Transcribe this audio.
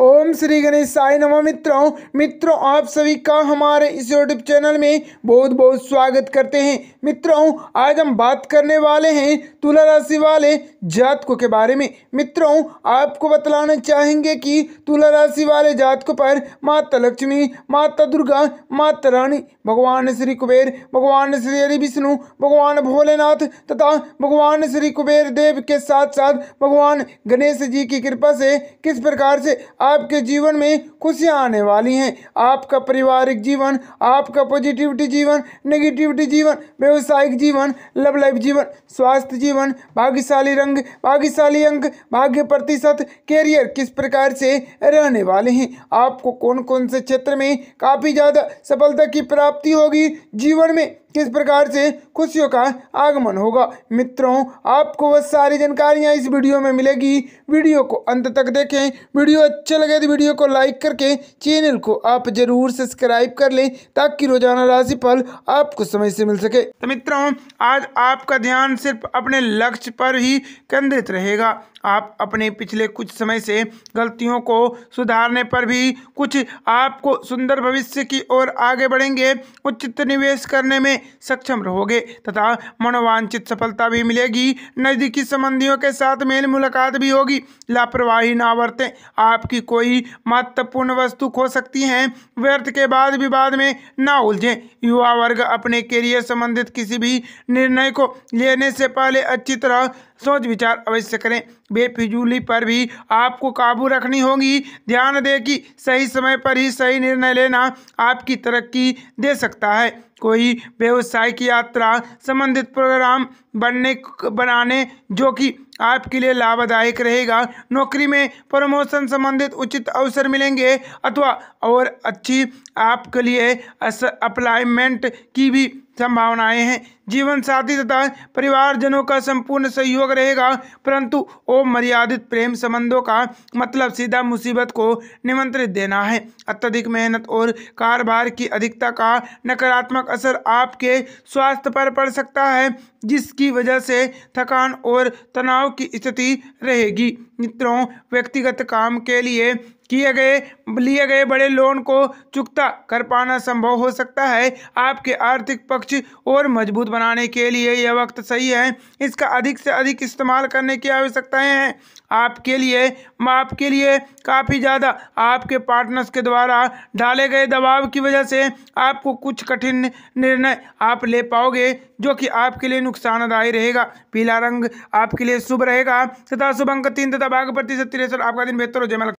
ओम श्री गणेश साई नमो मित्रों मित्रों आप सभी का हमारे इस यूट्यूब चैनल में बहुत बहुत स्वागत करते हैं मित्रों आज हम बात करने वाले हैं तुला राशि वाले जातकों के बारे में मित्रों आपको बतलाना चाहेंगे कि तुला राशि वाले जातकों पर माता लक्ष्मी माता दुर्गा माता रानी भगवान श्री कुबेर भगवान श्री हरि विष्णु भगवान भोलेनाथ तथा भगवान श्री कुबेर देव के साथ साथ भगवान गणेश जी की कृपा से किस प्रकार से आपके जीवन में खुशियाँ आने वाली हैं आपका पारिवारिक जीवन आपका पॉजिटिविटी जीवन नेगेटिविटी जीवन व्यवसायिक जीवन लव लाइफ जीवन स्वास्थ्य जीवन भाग्यशाली रंग भाग्यशाली अंक भाग्य प्रतिशत कैरियर किस प्रकार से रहने वाले हैं आपको कौन कौन से क्षेत्र में काफ़ी ज़्यादा सफलता की प्राप्ति होगी जीवन में किस प्रकार से खुशियों का आगमन होगा मित्रों आपको वह सारी जानकारियाँ इस वीडियो में मिलेगी वीडियो को अंत तक देखें वीडियो अच्छा लगे तो वीडियो को लाइक करके चैनल को आप जरूर सब्सक्राइब कर लें ताकि रोजाना राशिफल आपको समय से मिल सके तो मित्रों आज आपका ध्यान सिर्फ अपने लक्ष्य पर ही केंद्रित रहेगा आप अपने पिछले कुछ समय से गलतियों को सुधारने पर भी कुछ आपको सुंदर भविष्य की ओर आगे बढ़ेंगे उचित निवेश करने में सक्षम रहोगे तथा मनोवांछित सफलता भी मिलेगी नज़दीकी संबंधियों के साथ मेल मुलाकात भी होगी लापरवाही ना बरतें आपकी कोई महत्वपूर्ण वस्तु खो सकती हैं व्यर्थ के बाद विवाद में ना उलझें युवा वर्ग अपने करियर संबंधित किसी भी निर्णय को लेने से पहले अच्छी तरह सोच विचार अवश्य करें बेफिजूली पर भी आपको काबू रखनी होगी ध्यान दें कि सही समय पर ही सही निर्णय लेना आपकी तरक्की दे सकता है कोई व्यवसायिक यात्रा संबंधित प्रोग्राम बनने बनाने जो कि आपके लिए लाभदायक रहेगा नौकरी में प्रमोशन संबंधित उचित अवसर मिलेंगे अथवा और अच्छी आपके लिए अप्लायमेंट की भी संभावनाएं हैं जीवन साथी तथा परिवारजनों का संपूर्ण सहयोग रहेगा परंतु मर्यादित प्रेम संबंधों का मतलब सीधा मुसीबत को निमंत्रित देना है अत्यधिक मेहनत और कारोबार की अधिकता का नकारात्मक असर आपके स्वास्थ्य पर पड़ सकता है जिसकी वजह से थकान और तनाव की स्थिति रहेगी मित्रों व्यक्तिगत काम के लिए किए गए लिए गए बड़े लोन को चुकता कर पाना संभव हो सकता है आपके आर्थिक पक्ष और मजबूत बनाने के लिए यह वक्त सही है इसका अधिक से अधिक इस्तेमाल करने की आवश्यकताएँ हैं आपके लिए आपके लिए काफ़ी ज़्यादा आपके पार्टनर्स के द्वारा डाले गए दबाव की वजह से आपको कुछ कठिन निर्णय आप ले पाओगे जो कि आपके लिए नुकसानदायी रहेगा पीला रंग आपके लिए शुभ रहेगा तथा शुभ अंक तीन तथा बाघ प्रतिशत तिरसठ आपका दिन बेहतर हो जय